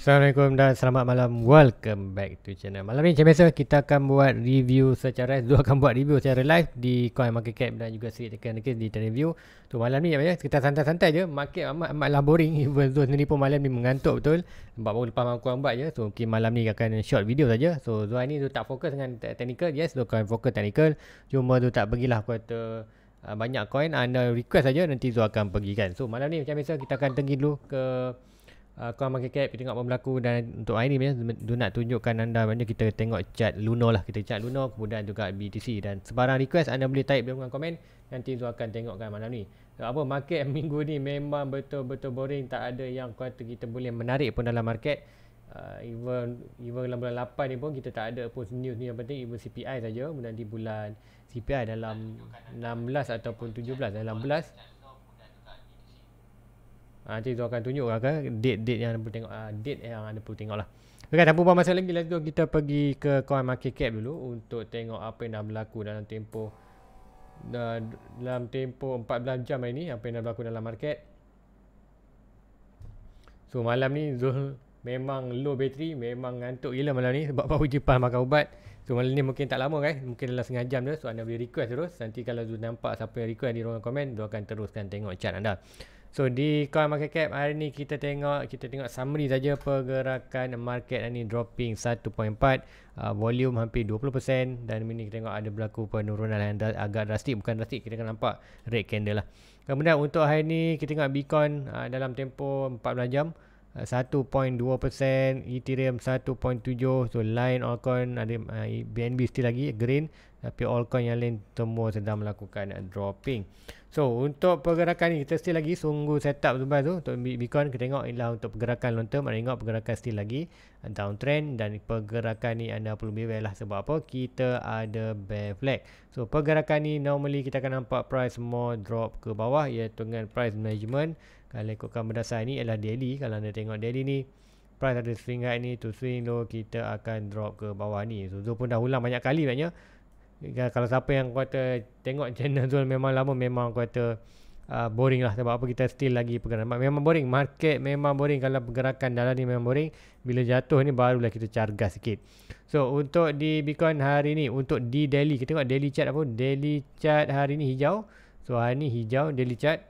Assalamualaikum dan selamat malam Welcome back to channel Malam ni macam biasa kita akan buat review secara live. Zul akan buat review secara live di Coin Market Cap dan juga Street Tekan Negeri di Trend Review Tu malam ni apa ya, kita santai-santai je Market amat amatlah boring Even Zul sendiri pun malam ni mengantuk betul Sebab baru lepas aku buat je So mungkin malam ni akan short video saja. So Zul ni tu tak fokus dengan technical Yes Zul akan fokus technical Cuma tu tak pergilah aku kata uh, banyak coin anda request saja nanti Zul akan pergi kan. So malam ni macam biasa kita akan tengok dulu ke uh, kau market cap kita tengok apa berlaku dan untuk hari ni ya, do nak tunjukkan anda banyak kita tengok chat luno lah kita chat luno kemudian juga BTC dan sebarang request anda boleh type dalam komen nanti Zul akan tengokkan malam ni so, eh, apa market minggu ni memang betul-betul boring tak ada yang kata kita boleh menarik pun dalam market uh, even even dalam bulan 8 ni pun kita tak ada pun news ni yang penting even CPI saja di bulan CPI dalam 16 ataupun 17 dalam belas Ah, nanti tu akan tunjuk lah kan date-date yang anda perlu tengok. Uh, date yang anda perlu tengok lah. Okay, tanpa buang masa lagi. lah tu kita pergi ke coin market cap dulu. Untuk tengok apa yang dah berlaku dalam tempoh. Uh, dalam tempoh 14 jam hari ni. Apa yang dah berlaku dalam market. So malam ni Zul memang low battery. Memang ngantuk gila malam ni. Sebab baru Jepang makan ubat. So malam ni mungkin tak lama kan. Mungkin dalam setengah jam dah. So anda boleh request terus. Nanti kalau Zul nampak siapa yang request di ruangan komen. Dia akan teruskan tengok chat anda. So di Coin Market Cap hari ni kita tengok kita tengok summary saja pergerakan market ni dropping 1.4 uh, volume hampir 20% dan ini kita tengok ada berlaku penurunan yang agak drastik bukan drastik kita kan nampak red candle lah. Kemudian untuk hari ni kita tengok Bitcoin uh, dalam tempoh 14 jam uh, 1.2% Ethereum 1.7 so line altcoin ada uh, BNB still lagi green tapi altcoin yang lain semua sedang melakukan uh, dropping. So untuk pergerakan ni kita still lagi sungguh setup tu tu untuk Bitcoin kita tengok inilah untuk pergerakan long term anda tengok pergerakan still lagi uh, downtrend dan pergerakan ni anda perlu be lah sebab apa kita ada bear flag. So pergerakan ni normally kita akan nampak price more drop ke bawah iaitu dengan price management. Kalau ikutkan berdasarkan ni adalah daily kalau anda tengok daily ni price ada swing high ni to swing low kita akan drop ke bawah ni. So tu pun dah ulang banyak kali maknanya. Kan kalau siapa yang kata tengok channel Zul memang lama memang kata uh, boring lah sebab apa kita still lagi pergerakan memang boring market memang boring kalau pergerakan dalam ni memang boring bila jatuh ni barulah kita cargas sikit so untuk di Bitcoin hari ni untuk di daily kita tengok daily chart apa daily chart hari ni hijau so hari ni hijau daily chart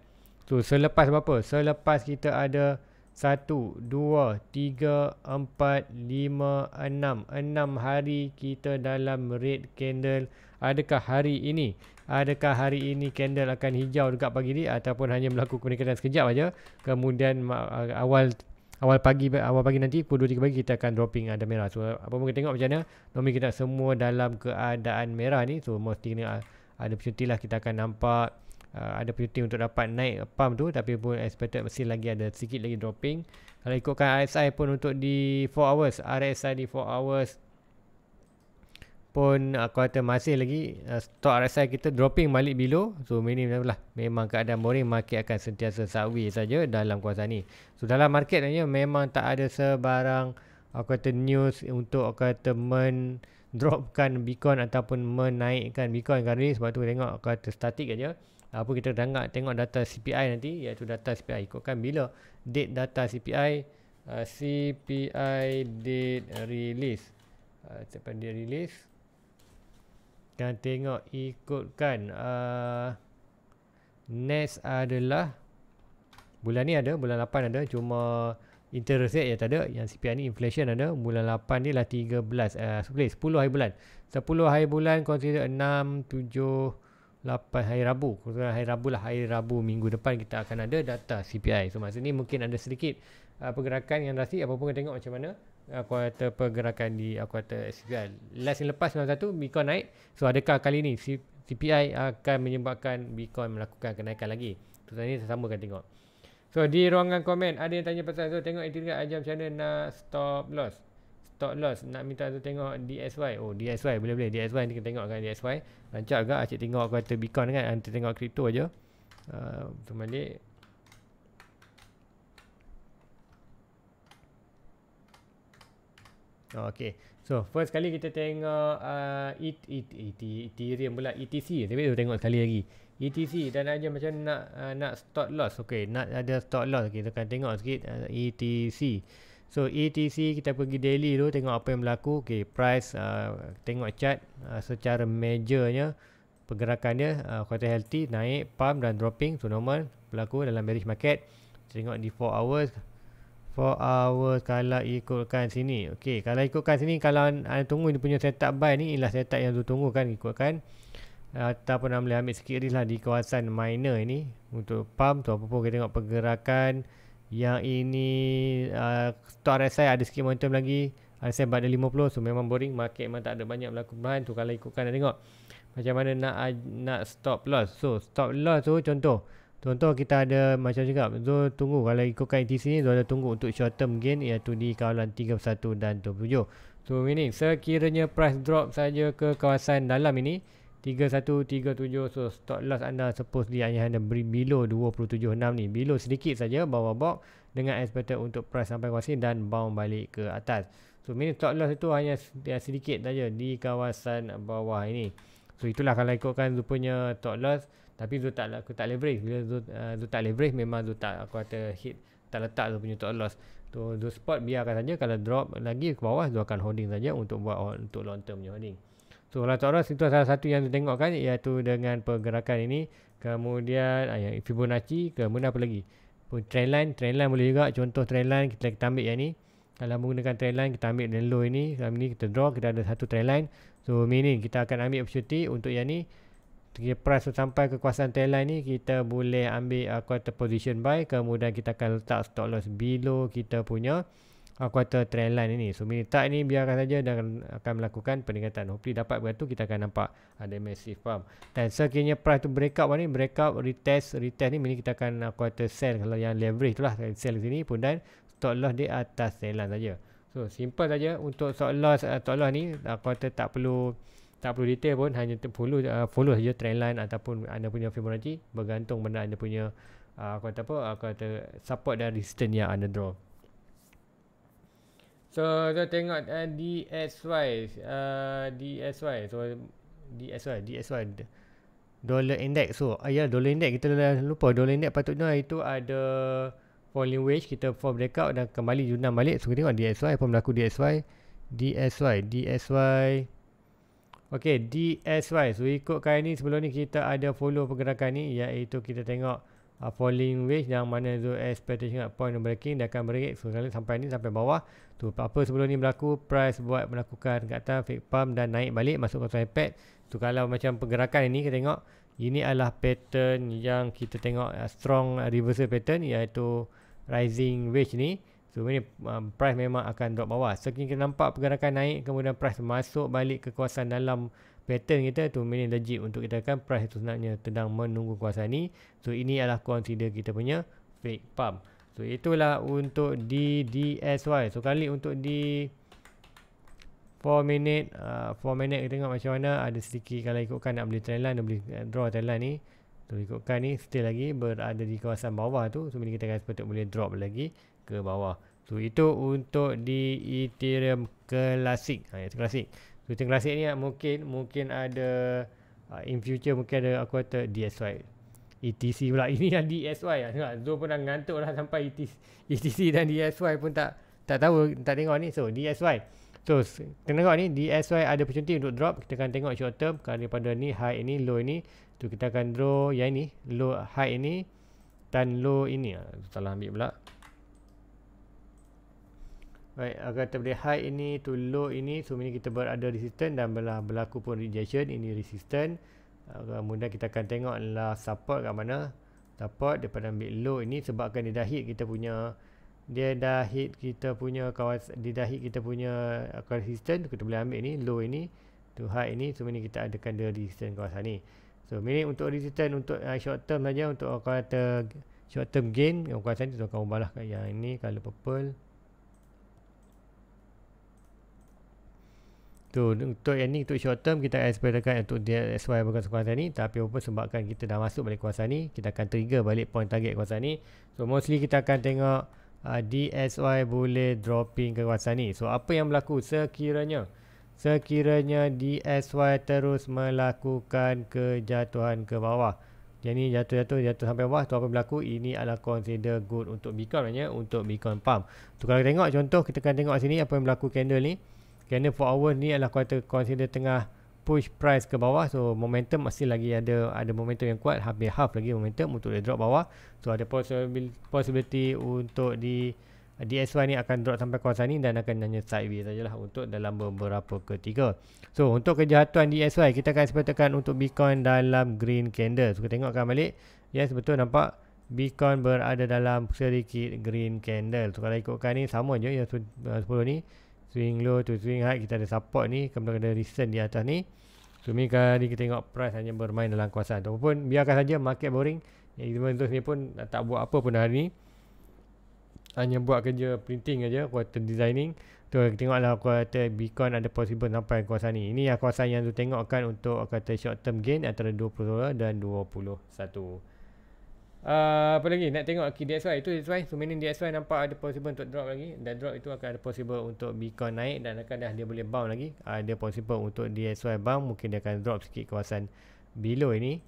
so selepas apa? selepas kita ada satu, dua, tiga, empat, lima, enam. Enam hari kita dalam red candle. Adakah hari ini? Adakah hari ini candle akan hijau dekat pagi ni? Ataupun hanya berlaku kemenikan sekejap saja. Kemudian awal awal pagi awal pagi nanti pukul 2 3 pagi kita akan dropping ada merah. So apa pun kita tengok macam mana. Nomi kita semua dalam keadaan merah ni. So mesti ada ada lah kita akan nampak uh, ada peluang untuk dapat naik pump tu tapi pun expected masih lagi ada sikit lagi dropping kalau ikutkan RSI pun untuk di 4 hours RSI di 4 hours pun aku kata masih lagi uh, stock RSI kita dropping balik below so minimum lah, lah memang keadaan boring market akan sentiasa sawi saja dalam kuasa ni so dalam market ni memang tak ada sebarang aku kata news untuk aku kata men dropkan Bitcoin ataupun menaikkan Bitcoin kali ni sebab tu tengok aku kata static aja apa kita dah tengok data CPI nanti iaitu data CPI ikutkan bila date data CPI uh, CPI date release uh, CPI date release dan tengok ikutkan uh, next adalah bulan ni ada bulan 8 ada cuma interest rate ya tak ada yang CPI ni inflation ada bulan 8 ni lah 13 uh, 10 hari bulan 10 hari bulan consider 6 7 8 hari Rabu kurang hari Rabu lah hari Rabu minggu depan kita akan ada data CPI so masa ni mungkin ada sedikit uh, pergerakan yang rasi apa pun kita tengok macam mana uh, kuarter pergerakan di uh, kuarter CPI. last yang lepas tu Bitcoin naik so adakah kali ni CPI akan menyebabkan Bitcoin melakukan kenaikan lagi so ini saya sama tengok so di ruangan komen ada yang tanya pasal so tengok Ethereum ajam macam mana nak stop loss Stop loss nak minta tu tengok DSY oh DSY boleh boleh DSY ni kita tengok kan DSY rancak agak asyik tengok kata Bitcoin kan nanti tengok crypto je uh, ah, tu balik Okay, so first kali kita tengok uh, ah, ET, ET, ET, Ethereum pula ETC, tapi kita tengok sekali lagi ETC dan aja macam nak uh, nak stop loss, okay, nak ada stop loss, kita akan tengok sikit uh, ETC So ETC kita pergi daily tu tengok apa yang berlaku. Okay, price uh, tengok chart uh, secara majornya pergerakan dia uh, healthy naik pump dan dropping so normal berlaku dalam bearish market. Tengok di 4 hours 4 hours kalau ikutkan sini. Okey, kalau ikutkan sini kalau anda tunggu dia punya setup buy ni ialah setup yang tu tunggu kan ikutkan ataupun anda ambil sikit risk lah di kawasan minor ini untuk pump tu apa pun kita tengok pergerakan yang ini uh, stock RSI ada sikit momentum lagi. RSI ada 50 so memang boring market memang tak ada banyak berlaku perubahan tu kalau ikutkan dan tengok. Macam mana nak nak stop loss. So stop loss tu contoh Contoh kita ada macam juga. So tunggu kalau ikutkan ETC ni So ada tunggu untuk short term gain Iaitu di kawalan 31 dan 27 So ini sekiranya price drop saja ke kawasan dalam ini 3137 so stop loss anda supposed dia hanya anda beri below 276 ni below sedikit saja bawah box dengan expected untuk price sampai kuasa dan bound balik ke atas so mini stop loss itu hanya sedikit saja di kawasan bawah ini so itulah kalau ikutkan rupanya stop loss tapi Zul tak, aku tak leverage bila tu uh, Zul tak leverage memang tu tak aku kata hit tak letak tu punya stop loss tu Zul spot biarkan saja kalau drop lagi ke bawah tu akan holding saja untuk buat untuk long term punya holding So Allah Taurus itu salah satu yang kita tengok kan iaitu dengan pergerakan ini. Kemudian ah, yang Fibonacci, kemudian apa lagi? Trendline, trendline boleh juga. Contoh trendline kita, kita ambil yang ni. Kalau menggunakan trendline kita ambil dan low ini. Kalau ini kita draw kita ada satu trendline. So meaning kita akan ambil opportunity untuk yang ni. Kita press sampai ke kekuasaan trendline ni kita boleh ambil uh, quarter position buy. Kemudian kita akan letak stop loss below kita punya uh, quarter trend line ini. So bila tak ni biarkan saja dan akan melakukan peningkatan. Hopefully dapat begitu kita akan nampak ada uh, massive pump. Dan sekiranya price tu breakout ni, up retest, retest ni mini kita akan uh, quarter sell kalau yang leverage tu lah kan, sell sini pun dan stop loss di atas trend line saja. So simple saja untuk stop loss uh, stop loss ni uh, quarter tak perlu tak perlu detail pun hanya perlu uh, eh, follow saja trend line ataupun anda punya Fibonacci bergantung benda anda punya uh, kata apa uh, kata support dan resistance yang anda draw So kita tengok uh, DSY uh, DSY so DSY DSY dollar index so ayah uh, ya, dollar index kita dah lupa dollar index patutnya itu ada falling wedge kita form breakout dan kembali junam balik so kita tengok DSY apa berlaku DSY DSY DSY Okay DSY so ikut kali ni sebelum ni kita ada follow pergerakan ni iaitu kita tengok uh, falling wedge yang mana zone expectation at point of breaking dia akan break so kalau sampai ni sampai bawah tu apa sebelum ni berlaku price buat melakukan kat atas fake pump dan naik balik masuk kawasan iPad tu kalau macam pergerakan ini kita tengok ini adalah pattern yang kita tengok uh, strong reversal pattern iaitu rising wedge ni so ini um, price memang akan drop bawah sekiranya so, kita nampak pergerakan naik kemudian price masuk balik ke kawasan dalam pattern kita tu mainly legit untuk kita kan price itu sebenarnya sedang menunggu kuasa ni so ini adalah consider kita punya fake pump so itulah untuk di DSY. so kali untuk di 4 minit uh, 4 minit kita tengok macam mana ada sedikit kalau ikutkan nak beli trend line boleh draw trend line ni so ikutkan ni still lagi berada di kawasan bawah tu so kita akan sepatut boleh drop lagi ke bawah so itu untuk di Ethereum Classic ha, Ethereum Hutan klasik ni mungkin mungkin ada uh, in future mungkin ada aku kata DSY. ETC pula. Ini yang DSY lah. Tengok Zul pun dah ngantuk lah sampai ETC, ETC dan DSY pun tak tak tahu. Tak tengok ni. So DSY. So kita tengok ni DSY ada percuti untuk drop. Kita akan tengok short term. Kali pada ni high ini low ini. Tu kita akan draw yang ini. Low high ini. Dan low ini. Ah, salah ambil pula. Baik, agar terjadi high ini to low ini, so ini kita berada resistant dan bila berlaku pun rejection, ini resistant. Kemudian kita akan tengoklah support kat mana. Support daripada ambil low ini sebabkan dia dah hit kita punya dia dah hit kita punya kawas dia dah hit kita punya eh, resistant kita boleh ambil ni low ini to high ini so ini kita adakan dia resistant kawasan ni so minit untuk resistant untuk uh, short term saja untuk uh, kata short term gain kawasan ni tu akan ubahlah yang ini kalau purple tu untuk yang ni untuk short term kita akan sepedakan untuk DXY bukan kuasa ni tapi apa sebabkan kita dah masuk balik kuasa ni kita akan trigger balik point target kuasa ni so mostly kita akan tengok uh, DXY boleh dropping ke kuasa ni so apa yang berlaku sekiranya sekiranya DSY terus melakukan kejatuhan ke bawah jadi jatuh-jatuh jatuh sampai bawah tu apa berlaku ini adalah consider good untuk Bitcoin sebenarnya untuk Bitcoin pump tu kalau kita tengok contoh kita akan tengok sini apa yang berlaku candle ni kerana 4 hour ni adalah quarter consider tengah push price ke bawah so momentum masih lagi ada ada momentum yang kuat habis half lagi momentum untuk dia drop bawah so ada possibility untuk di DSY ni akan drop sampai kawasan ni dan akan hanya sideways sajalah untuk dalam beberapa ketiga. So untuk kejahatan DSY kita akan sepertikan untuk Bitcoin dalam green candle. So kita tengokkan balik. Yes betul nampak Bitcoin berada dalam sedikit green candle. So kalau ikutkan ni sama je yang 10 ni swing low to swing high kita ada support ni kemudian ada recent di atas ni so ni kali kita tengok price hanya bermain dalam kuasa ataupun biarkan saja market boring yang kita tu ni pun tak buat apa pun hari ni hanya buat kerja printing aja quarter designing tu kita tengok lah quarter beacon ada possible sampai kuasa ni ini yang kuasa yang tu tengokkan untuk kata short term gain antara 20 dan 21 Ah, apa lagi nak tengok key DXY itu that's why so meaning DXY nampak ada possible untuk drop lagi dan drop itu akan ada possible untuk Bitcoin naik dan akan dah dia boleh bounce lagi ah, ada possible untuk DXY bounce mungkin dia akan drop sikit kawasan below ini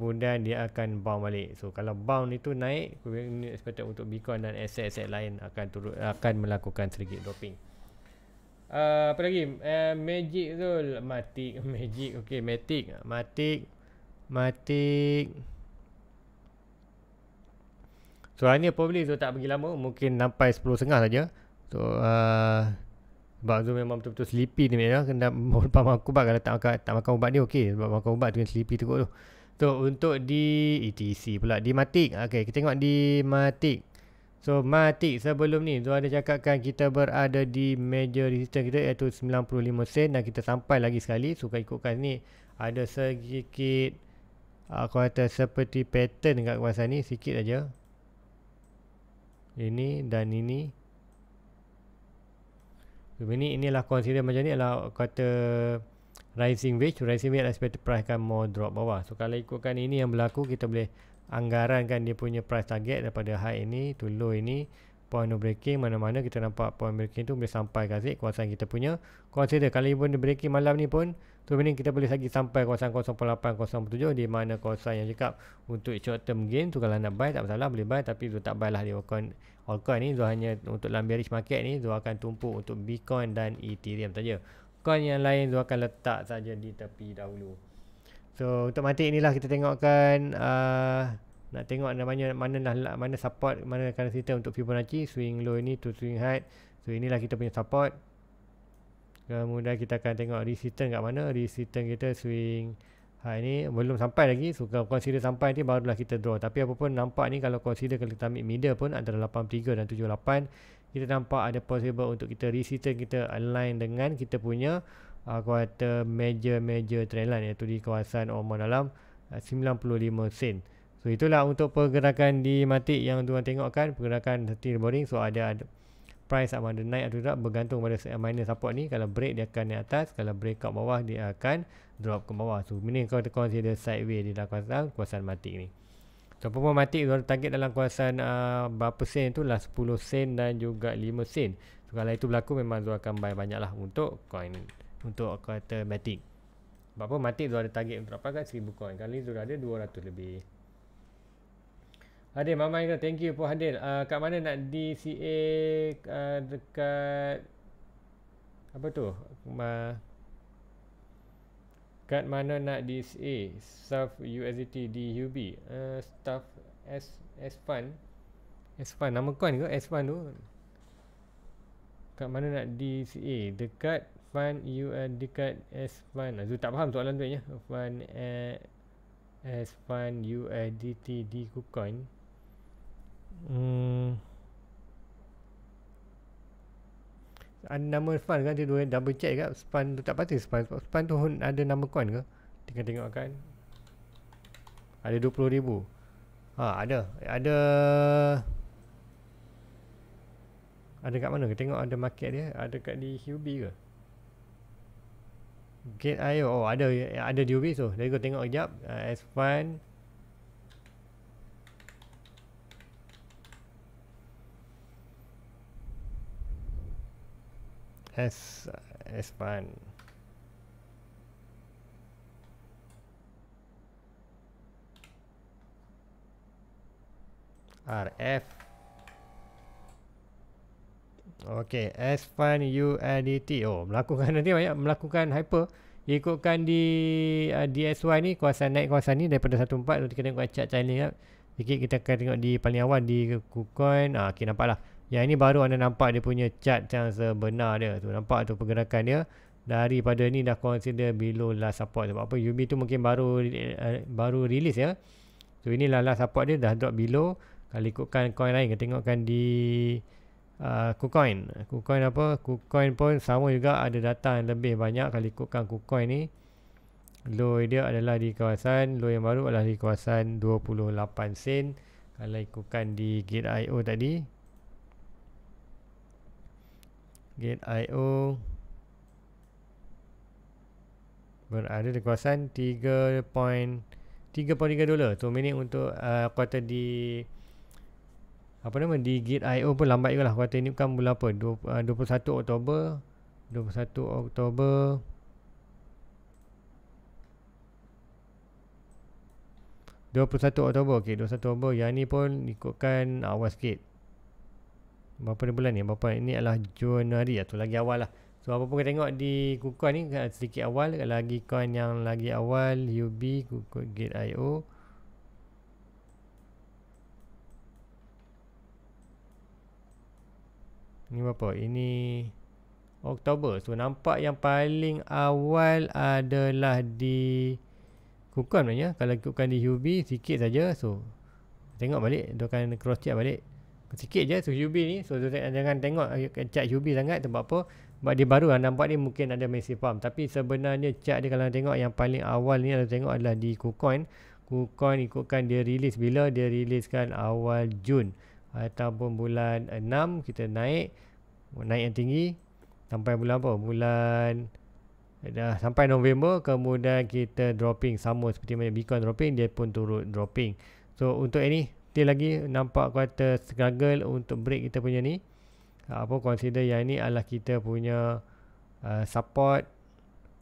kemudian dia akan bounce balik so kalau bounce itu naik ini expected untuk Bitcoin dan aset-aset lain akan turut akan melakukan sedikit dropping uh, apa lagi uh, magic tu matik magic okey matik matik matik So hari Ania probably Zul tak pergi lama Mungkin sampai 10.30 saja So uh, Sebab Zul memang betul-betul sleepy ni ya. Kena lepas makan ubat Kalau tak makan, tak makan ubat ni okey Sebab makan ubat tu kan sleepy teruk tu So untuk di ETC pula Di Matik ah, Okay kita tengok di Matik So Matik sebelum ni Zul ada cakapkan kita berada di major resistance kita Iaitu 95 sen Dan kita sampai lagi sekali So kalau ikutkan ni Ada sedikit ah, Aku kata seperti pattern kat kawasan ni Sikit aja ini dan ini ini inilah consider macam ni adalah kata rising wage rising wage expected price akan more drop bawah so kalau ikutkan ini yang berlaku kita boleh anggarankan dia punya price target daripada high ini to low ini point no breaking mana-mana kita nampak point breaking tu boleh sampai ke kuasa kita punya consider kalau even breaking malam ni pun So ini kita boleh lagi sampai kawasan di mana kawasan yang cakap untuk short term gain tu kalau nak buy tak masalah boleh buy tapi tu tak buy lah di Alcoin. Alcoin ni tu hanya untuk dalam bearish market ni tu akan tumpu untuk Bitcoin dan Ethereum saja. Coin yang lain tu akan letak saja di tepi dahulu. So untuk mati inilah kita tengokkan uh, nak tengok namanya mana lah mana support mana kena cerita untuk Fibonacci swing low ni to swing high. So inilah kita punya support kemudian kita akan tengok resistant kat mana resistant kita swing high ha, ni belum sampai lagi so kalau consider sampai nanti barulah kita draw tapi apa pun nampak ni kalau consider kalau kita ambil middle pun antara 83 dan 78 kita nampak ada possible untuk kita resistant kita align dengan kita punya uh, quarter major major trendline iaitu di kawasan Oman dalam uh, 95 sen so itulah untuk pergerakan di matik yang tuan tengokkan pergerakan tertiboring so ada ada price sama ada naik atau tidak bergantung pada minor support ni kalau break dia akan naik atas kalau break out bawah dia akan drop ke bawah tu. ini kau consider sideway di dalam kawasan, kawasan mati ni so apa pun mati kalau target dalam kawasan uh, berapa sen tu lah 10 sen dan juga 5 sen so kalau itu berlaku memang Zul akan buy banyak lah untuk coin untuk kata matic sebab apa mati Zul ada target untuk dapatkan 1000 coin kali ni Zul ada 200 lebih Hadil Mama Aina thank you Puan Hadil uh, ah, kat mana nak DCA uh, ah, dekat apa tu Ma... kat mana nak DCA staff USDT DUB uh, ah, staff S S Fun, S Fun. nama coin ke S Fun tu kat mana nak DCA dekat Fun U are dekat S Fun. Azu tak faham soalan tu ya Fun eh, S fund USDT D coin Hmm. Ada nama span kan dia dua double check kan span tu tak patut span span tu ada nama coin ke? Tengok tengok kan. Ada 20000. Ha ada. Ada ada kat mana? kita Tengok ada market dia. Ada kat di HUB ke? Gate IO. Oh ada. Ada di HUB tu. So. Dari tengok sekejap. Uh, eh, s s es fun. A F. Ok, S fun U N D e, T. Oh, melakukan nanti banyak melakukan hyper. Ikutkan di uh, DSY ni kuasa naik kuasa ni daripada 14 nanti kita tengok chart channel ni. Sikit kita akan tengok di paling awal di KuCoin. Ah, okay, lah? Yang ini baru anda nampak dia punya chart yang sebenar dia tu. Nampak tu pergerakan dia daripada ni dah consider below last support sebab apa UB tu mungkin baru uh, baru release ya. So inilah last support dia dah drop below. Kalau ikutkan coin lain, kita tengokkan di uh, KuCoin. KuCoin apa? KuCoin pun sama juga ada data yang lebih banyak kalau ikutkan KuCoin ni. Low dia adalah di kawasan low yang baru adalah di kawasan 28 sen kalau ikutkan di Gate.io tadi git io berada di kawasan 3.3.3 dolar So, minit untuk uh, kuartal di apa nama di git io pun lambat juga lah. kuartal ini bukan bulan apa 20, uh, 21 Oktober 21 Oktober Dua puluh satu Oktober, okey. Dua puluh satu Oktober, yang ni pun ikutkan awas sikit berapa ni bulan ni berapa ini adalah Januari atau lagi awal lah so apa pun kita tengok di KuCoin ni sedikit awal lagi coin yang lagi awal UB KuCoinGate.io ni berapa ini Oktober so nampak yang paling awal adalah di KuCoin ya? kalau ikutkan di UB sikit saja so tengok balik dia akan cross check balik sikit je suhu UV ni so jangan tengok eh, cat UV sangat sebab apa sebab dia baru lah nampak ni mungkin ada massive farm. tapi sebenarnya cat dia kalau tengok yang paling awal ni kalau tengok adalah di KuCoin KuCoin ikutkan dia release bila dia releasekan awal Jun ataupun bulan 6 kita naik naik yang tinggi sampai bulan apa bulan dah sampai November kemudian kita dropping sama seperti mana Bitcoin dropping dia pun turut dropping so untuk ini still lagi nampak kuarter struggle untuk break kita punya ni ah, apa consider yang ini adalah kita punya uh, support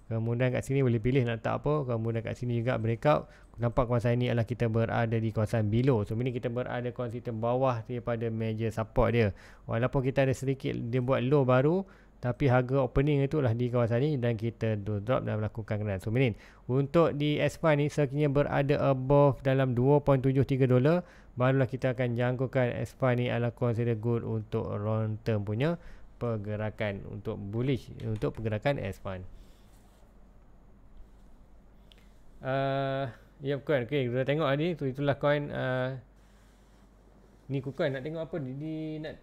kemudian kat sini boleh pilih nak tak apa kemudian kat sini juga breakout nampak kawasan ini adalah kita berada di kawasan below so ini kita berada kawasan bawah daripada major support dia walaupun kita ada sedikit dia buat low baru tapi harga opening itu lah di kawasan ini dan kita do drop dan melakukan kenal so ini untuk di S5 ni sekiranya berada above dalam 2.73 dolar barulah kita akan jangkukan aspa ni adalah consider good untuk long term punya pergerakan untuk bullish untuk pergerakan aspa ni uh, yep ya, coin okay, kita tengok ni tu itulah coin uh, ni ku coin nak tengok apa ni, ni nak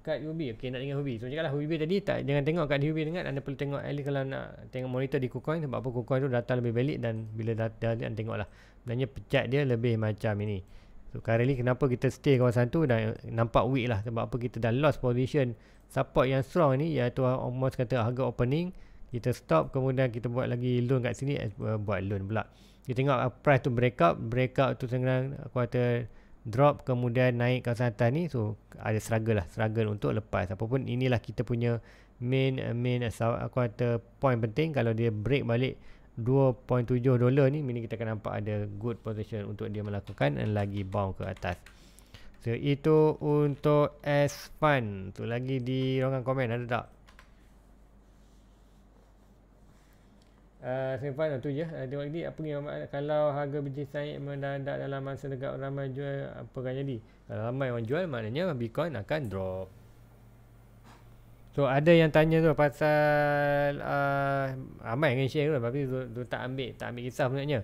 kat UB okey nak dengan UB so cakap lah tadi tak jangan tengok kat UB dengan anda perlu tengok Ali kalau nak tengok monitor di KuCoin sebab apa KuCoin tu data lebih valid dan bila data ni anda tengoklah sebenarnya pecat dia lebih macam ini So currently kenapa kita stay kawasan tu dah nampak weak lah sebab apa kita dah lost position support yang strong ni iaitu almost kata harga opening kita stop kemudian kita buat lagi loan kat sini uh, buat loan pula kita tengok uh, price tu break up break up tu sekarang quarter drop kemudian naik kawasan atas ni so ada struggle lah struggle untuk lepas apapun inilah kita punya main main uh, quarter point penting kalau dia break balik 2.7 dolar ni mungkin kita akan nampak ada good position untuk dia melakukan dan lagi bounce ke atas. So itu untuk S fund. Tu lagi di ruangan komen ada tak? S ah, simpan lah tu je. Uh, tengok apa ni kalau harga biji saya mendadak dalam masa dekat ramai jual apa akan jadi? Kalau ramai orang jual maknanya Bitcoin akan drop. So ada yang tanya tu pasal uh, Ramai yang share tu Tapi tu tak ambil Tak ambil kisah sebenarnya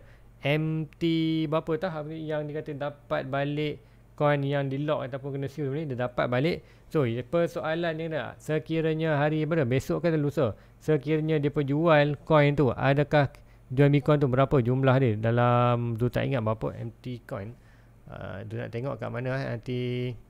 MT berapa tah Yang dia kata dapat balik Coin yang di lock Ataupun kena seal ni Dia dapat balik So persoalan dia nak Sekiranya hari mana Besok ke lusa Sekiranya dia perjual coin tu Adakah jual Bitcoin tu Berapa jumlah dia Dalam tu tak ingat berapa MT coin uh, Tu nak tengok kat mana Nanti uh,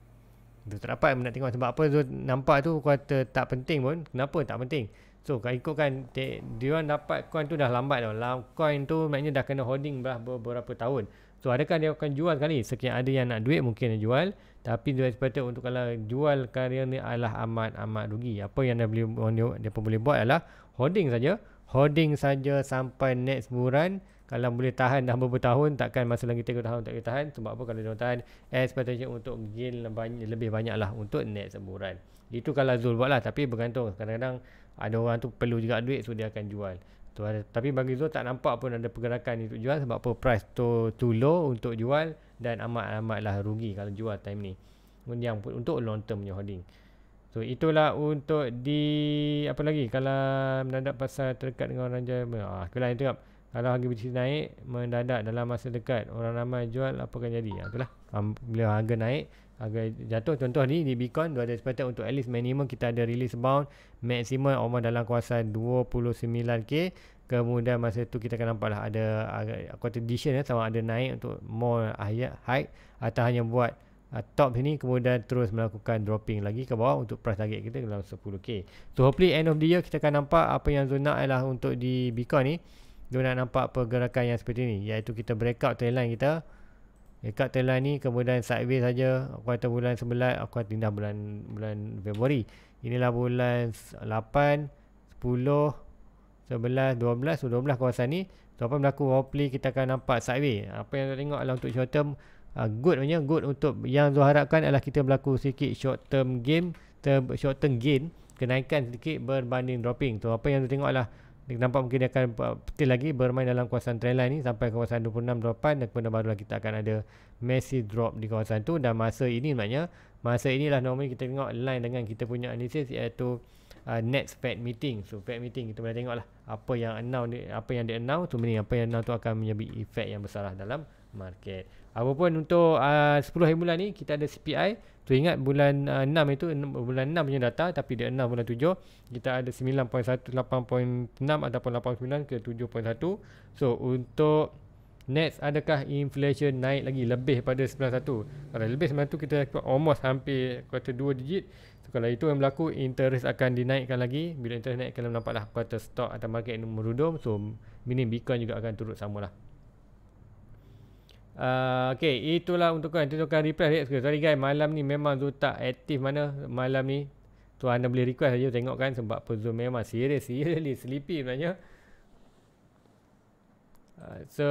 tak dapat nak tengok sebab apa tu nampak tu kuarter tak penting pun. Kenapa tak penting? So kalau ikutkan dia dapat coin tu dah lambat tau. Lah. Coin tu maknanya dah kena holding dah beberapa tahun. So adakah dia akan jual kali Sekian ada yang nak duit mungkin dia jual. Tapi dia sepatutnya untuk kalau jual karya ni adalah amat-amat rugi. Apa yang dia, boleh, dia pun boleh buat adalah holding saja. Holding saja sampai next bulan kalau boleh tahan dah beberapa tahun takkan masa lagi 3 tahun tak boleh tahan sebab apa kalau dia tahan expectation untuk gain lebih banyak lah untuk net semburan itu kalau Zul buat lah tapi bergantung kadang-kadang ada orang tu perlu juga duit so dia akan jual tu ada, tapi bagi Zul tak nampak pun ada pergerakan untuk jual sebab apa price tu too low untuk jual dan amat-amatlah rugi kalau jual time ni yang untuk long term punya holding So itulah untuk di apa lagi kalau mendadak pasal terdekat dengan orang jaya. Ah, kalau yang tengok kalau harga BTC naik mendadak dalam masa dekat orang ramai jual apa akan jadi ha, itulah bila harga naik harga jatuh contoh ni di Bitcoin dua ada expected untuk at least minimum kita ada release bound maksimum Orang dalam kawasan 29k kemudian masa tu kita akan nampak lah ada uh, quotidian ya, sama ada naik untuk more ayat high atau hanya buat uh, top sini kemudian terus melakukan dropping lagi ke bawah untuk price target kita dalam 10k so hopefully end of the year kita akan nampak apa yang zona adalah untuk di Bitcoin ni dia nak nampak pergerakan yang seperti ini iaitu kita breakout trendline kita breakout trendline ni kemudian sideways saja kuartal bulan 11 aku tindah bulan bulan Februari inilah bulan 8 10 11, 12, 12, 12 kawasan ni so apa yang berlaku hopefully kita akan nampak sideway apa yang kita tengok adalah untuk short term uh, good punya good untuk yang saya harapkan adalah kita berlaku sikit short term game term, short term gain kenaikan sedikit berbanding dropping so apa yang kita tengok adalah nampak mungkin dia akan still lagi bermain dalam kawasan trendline ni sampai kawasan 26.8 dan kemudian barulah kita akan ada massive drop di kawasan tu dan masa ini maknanya masa inilah normally kita tengok line dengan kita punya analysis iaitu uh, next Fed meeting so Fed meeting kita boleh tengok lah apa yang announce apa yang di announce tu meaning apa yang announce tu akan menjadi efek yang besar lah dalam market apapun untuk uh, 10 hari bulan ni kita ada CPI So ingat bulan uh, ah, 6 itu bulan 6 punya data tapi di 6 bulan 7 kita ada 9.1 8.6 ataupun 8.9 ke 7.1. So untuk next adakah inflation naik lagi lebih pada 91? Kalau lebih 91 kita almost hampir kuarter 2 digit. So kalau itu yang berlaku interest akan dinaikkan lagi. Bila interest naik kalau nampaklah kuarter stock atau market merudum. So meaning Bitcoin juga akan turut sama lah. Ah, okay, itulah untuk kau. Itu kan reply. Sekali okay, guys, malam ni memang Zoom tak aktif mana malam ni. Tu anda boleh request saja tengok kan sebab pun Zoom memang serius, really sleepy sebenarnya. Ah, so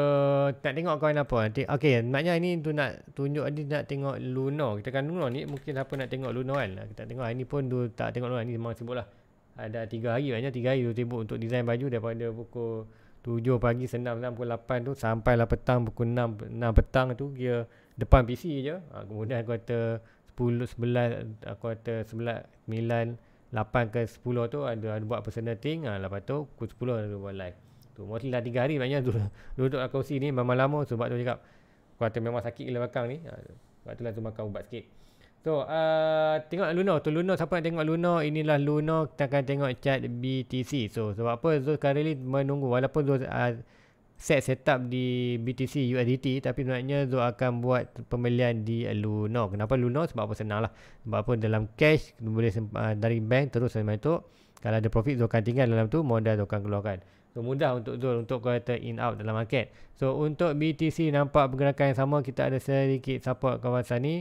nak tengok kawan apa nanti Okay maknanya ini tu nak tunjuk ni nak tengok Luna Kita kan Luna ni mungkin apa nak tengok Luna kan Kita tengok ini pun tu tak tengok Luna ini memang sibuk lah Ada tiga hari maknanya tiga, hari tu sibuk untuk design baju daripada pukul 7 pagi senam senam pukul 8 tu sampai lah petang pukul 6 6 petang tu dia depan PC je ha, kemudian aku kata 10 11 aku kata 9 9 8 ke 10 tu ada ada buat personal thing ha, lepas tu pukul 10 ada buat live tu mesti dah 3 hari banyak tu duduk aku sini memang lama sebab tu cakap aku kata memang sakit gila belakang ni ha, sebab tu lah tu makan ubat sikit So, uh, tengok Luna. tu Luna, siapa nak tengok Luna, inilah Luna. Kita akan tengok chat BTC. So, sebab apa Zul currently menunggu. Walaupun Zul uh, set set up di BTC USDT. Tapi sebenarnya Zul akan buat pembelian di Luna. Kenapa Luna? Sebab apa senang lah. Sebab apa dalam cash, boleh uh, dari bank terus sama itu. Kalau ada profit, Zul akan tinggal dalam tu. Modal Zul akan keluarkan. So, mudah untuk Zul untuk kata in out dalam market. So, untuk BTC nampak pergerakan yang sama. Kita ada sedikit support kawasan ni.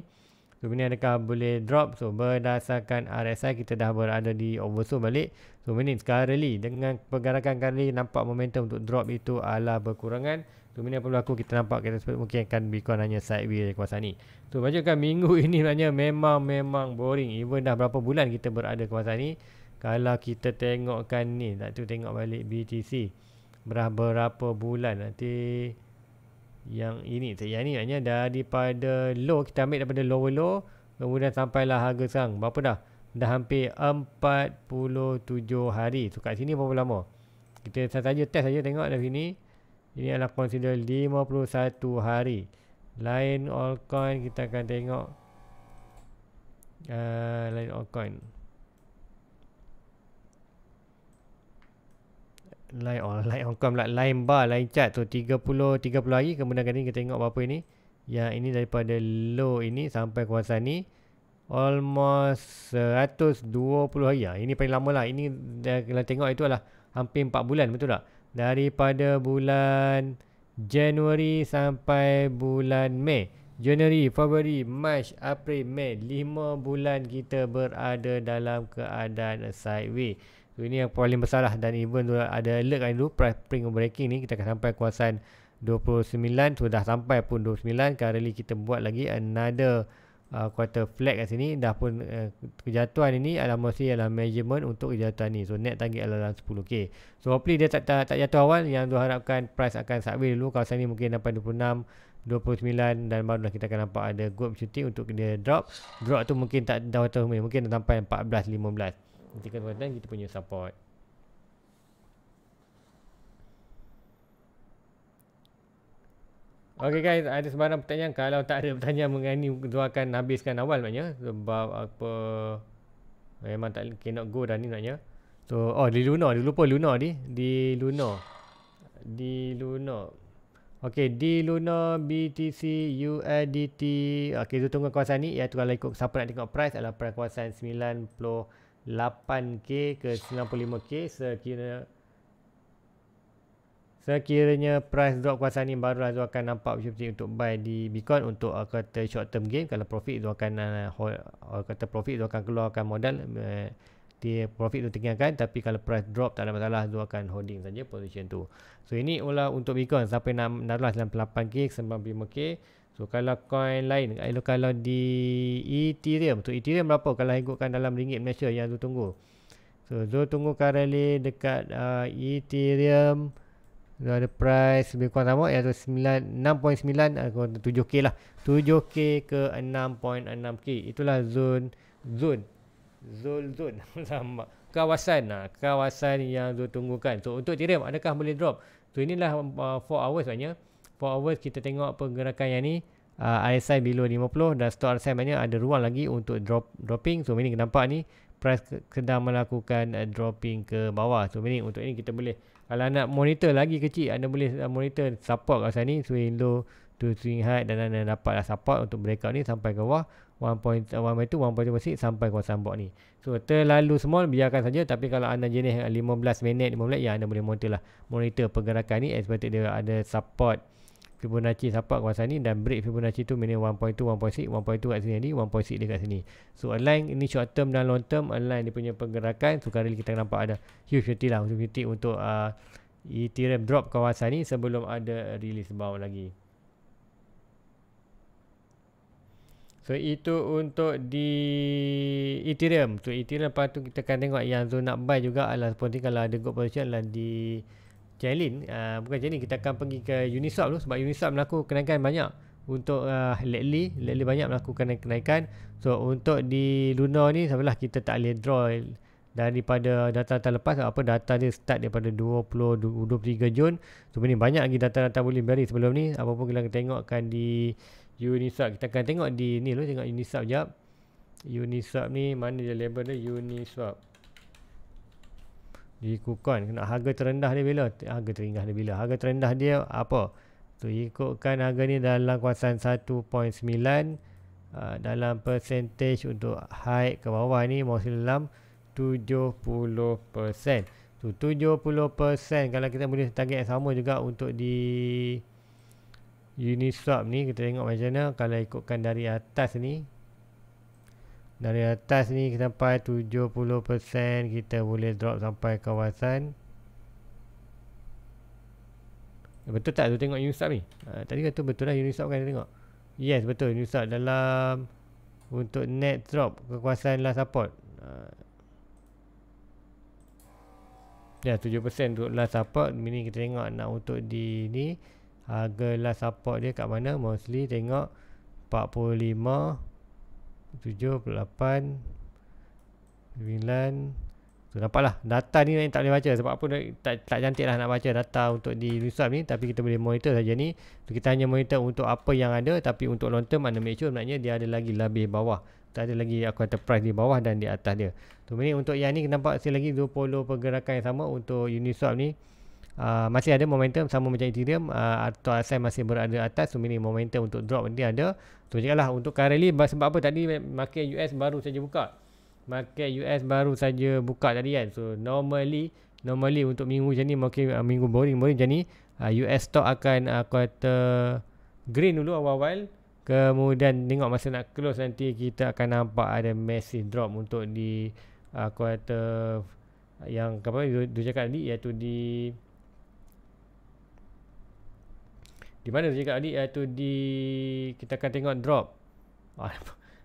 So ini adakah boleh drop? So berdasarkan RSI kita dah berada di oversold balik. So benda sekarang dengan pergerakan kali nampak momentum untuk drop itu ala berkurangan. So ini apa berlaku kita nampak kita sebut mungkin akan Bitcoin hanya sideways di kawasan ini. So bacakan minggu ini sebenarnya memang-memang boring. Even dah berapa bulan kita berada kawasan ni? Kalau kita tengokkan ni, tak tu tengok balik BTC. Berapa, berapa bulan nanti yang ini yang ini maknanya daripada low kita ambil daripada lower low kemudian sampailah harga sekarang berapa dah dah hampir 47 hari so kat sini berapa lama kita saja test saja tengok dari sini ini adalah consider 51 hari lain all coin kita akan tengok uh, lain coin. line on line on com lah line bar line chart tu 30 30 hari kemudian kali ni kita tengok apa ini yang ini daripada low ini sampai kuasa ni almost 120 hari lah. ini paling lama lah ini kalau tengok itu adalah hampir 4 bulan betul tak daripada bulan Januari sampai bulan Mei January, February, March, April, Mei 5 bulan kita berada dalam keadaan sideways So ini yang paling besar lah dan even ada alert kan dulu spring breaking ni kita akan sampai kawasan 29 sudah so sampai pun 29 currently kita buat lagi another uh, quarter flag kat sini dah pun uh, kejatuhan ini adalah mesti adalah measurement untuk kejatuhan ni so net target adalah 10k so hopefully dia tak tak, tak jatuh awal yang tu harapkan price akan subway dulu kawasan ni mungkin sampai 26 29 dan barulah kita akan nampak ada good opportunity untuk dia drop drop tu mungkin tak dah tahu mungkin sampai 14 15 Nantikan kuantan kita punya support Okay guys ada sebarang pertanyaan Kalau tak ada pertanyaan mengenai Doakan habiskan awal maknanya Sebab apa Memang tak nak go dah ni maknanya So oh di Luna Dia lupa Luna ni Di Luna Di Luna Okay di Luna BTC UADT Okay so tunggu kawasan ni Iaitu kalau ikut siapa nak tengok price Adalah perkawasan 90 8K ke 95K sekiranya sekiranya price drop kuasa ni baru Azu lah akan nampak opportunity untuk buy di Bitcoin untuk uh, kata short term gain kalau profit Azu akan uh, hold, uh, kata profit Azu akan keluarkan modal uh, dia profit tu tinggalkan tapi kalau price drop tak ada masalah Azu akan holding saja position tu so ini ulah untuk Bitcoin siapa nak naruh dalam 8K 95K So kalau coin lain kalau kalau di Ethereum so Ethereum berapa kalau ikutkan dalam ringgit Malaysia yang tu tunggu. So tu tunggu currently dekat uh, Ethereum tu ada price lebih kurang sama iaitu 9 6.9 uh, 7k lah. 7k ke 6.6k. Itulah zone zone zone zone sama kawasan nah kawasan yang tu tunggukan. So untuk Ethereum adakah boleh drop? So inilah 4 uh, hours sebenarnya for hours kita tengok pergerakan yang ni uh, ah, RSI below 50 dan stop RSI maknanya ada ruang lagi untuk drop dropping so ini nampak ni price sedang melakukan uh, dropping ke bawah so meaning untuk ini kita boleh kalau nak monitor lagi kecil anda boleh eh, monitor support kat sini swing low to swing high dan anda dapat support untuk breakout ni sampai ke bawah 1.1 uh, 1.2 sampai kawasan box ni so terlalu small biarkan saja tapi kalau anda jenis 15 minit 15 minit ya anda boleh monitor lah monitor pergerakan ni expected dia ada support Fibonacci support kawasan ni dan break Fibonacci tu meaning 1.2, 1.6, 1.2 kat sini ni, 1.6 dia sini. So align ini short term dan long term, align dia punya pergerakan. So kali kita nampak ada huge unity lah, huge unity untuk uh, Ethereum drop kawasan ni sebelum ada release bound lagi. So itu untuk di Ethereum. So Ethereum lepas tu kita akan tengok yang zona buy juga adalah seperti kalau ada good position adalah di challenge uh, bukan challenge kita akan pergi ke Uniswap tu sebab Uniswap melakukan kenaikan banyak untuk uh, lately lately banyak melakukan kenaikan so untuk di Luna ni sebablah kita tak boleh draw daripada data-data lepas apa data dia start daripada 20 23 Jun sebenarnya banyak lagi data-data boleh beri sebelum ni apa pun kita tengokkan di Uniswap kita akan tengok di ni lo tengok Uniswap jap Uniswap ni mana dia label dia Uniswap di kena harga terendah dia bila harga teringah dia bila harga terendah dia apa tu ikutkan harga ni dalam kuasaan 1.9 uh, dalam percentage untuk high ke bawah ni mesti dalam 70% tu 70% kalau kita boleh target yang sama juga untuk di Uniswap ni kita tengok macam mana kalau ikutkan dari atas ni dari atas ni sampai 70% kita boleh drop sampai kawasan betul tak tu tengok unisub ni uh, tadi kata betul lah unisub kan tengok yes betul unisub dalam untuk net drop kekuasaan last support uh, ya 7% untuk last support ini kita tengok nak untuk di ni harga last support dia kat mana mostly tengok 45 45 tujuh, lapan, sembilan. So, nampaklah data ni yang tak boleh baca sebab apa tak, tak cantik lah nak baca data untuk di Uniswap ni tapi kita boleh monitor saja ni kita hanya monitor untuk apa yang ada tapi untuk long term mana make sure maknanya dia ada lagi lebih bawah tak ada lagi aku kata price di bawah dan di atas dia so, ini, untuk yang ni nampak saya lagi 20 pergerakan yang sama untuk Uniswap ni uh, masih ada momentum sama macam Ethereum uh, atau ASEAN masih berada atas so ini momentum untuk drop nanti ada so cakap lah untuk currently sebab apa tadi market US baru saja buka market US baru saja buka tadi kan so normally normally untuk minggu macam ni market, uh, minggu boring boring macam ni uh, ah, US stock akan uh, quarter green dulu awal-awal kemudian tengok masa nak close nanti kita akan nampak ada massive drop untuk di uh, quarter yang apa dia cakap tadi iaitu di Di mana dia cakap tadi iaitu ah, di kita akan tengok drop.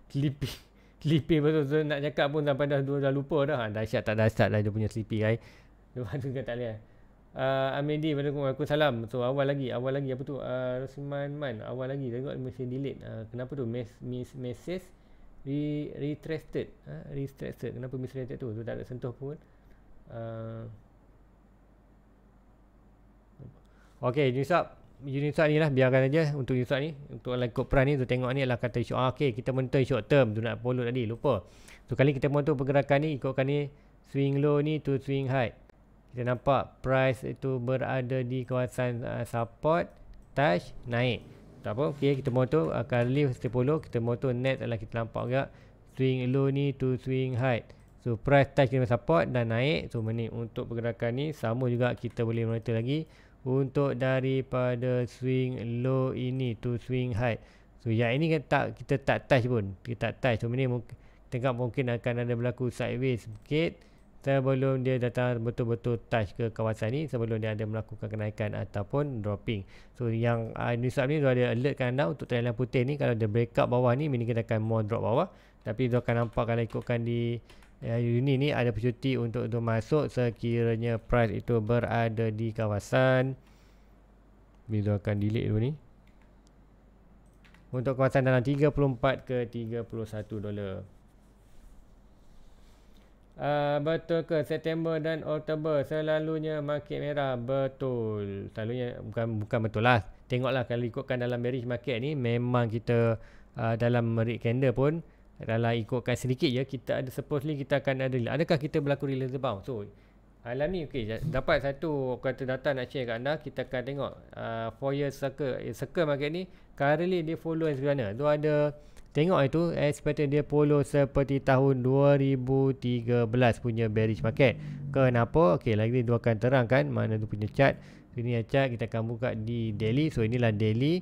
Sleepy. Sleepy betul nak cakap pun sampai dah dua dah lupa dah. Ah, dah syak tak dah lah dia punya sleepy guys. Dia mana juga tak leh. Uh, ah, Amedi Assalamualaikum salam. So awal lagi Awal lagi apa tu uh, Rosman Man Awal lagi Tengok mesin delete uh, Kenapa tu Mes, mes Mesej re, Retrested uh, Retrested Kenapa mesej retrested tu Tu tak ada sentuh pun uh. Okay Jusap unit saat ni lah biarkan aja untuk unit saat ni untuk like code peran ni tu tengok ni adalah kata isu ah, okay, kita monitor short term tu nak follow tadi lupa so kali kita monitor pergerakan ni ikutkan ni swing low ni to swing high kita nampak price itu berada di kawasan uh, support touch naik tak apa okay, kita monitor uh, currently strip low kita monitor net adalah kita nampak juga swing low ni to swing high so price touch kita support dan naik so menit untuk pergerakan ni sama juga kita boleh monitor lagi untuk daripada swing low ini to swing high. So yang ini kita tak kita tak touch pun. Kita tak touch. So ini mungkin tengok mungkin akan ada berlaku sideways sikit sebelum dia datang betul-betul touch ke kawasan ni sebelum dia ada melakukan kenaikan ataupun dropping. So yang uh, news up ni dia ada alertkan anda untuk trend line putih ni kalau dia up bawah ni mungkin dia akan more drop bawah tapi dia akan nampak kalau ikutkan di ya uni ni ada percuti untuk untuk masuk sekiranya price itu berada di kawasan bila akan delete dulu ni untuk kawasan dalam 34 ke 31 dolar uh, betul ke September dan Oktober selalunya market merah betul selalunya bukan bukan betul lah tengoklah kalau ikutkan dalam bearish market ni memang kita uh, dalam red candle pun adalah ikutkan sedikit ya kita ada supposedly kita akan ada adakah kita berlaku relative bound so alam ni okey dapat satu kata data nak share kat anda kita akan tengok uh, four year circle eh, circle market ni currently dia follow as mana tu ada tengok itu Expect dia follow seperti tahun 2013 punya bearish market kenapa okey lagi dua akan terangkan mana tu punya chart sini chart kita akan buka di daily so inilah daily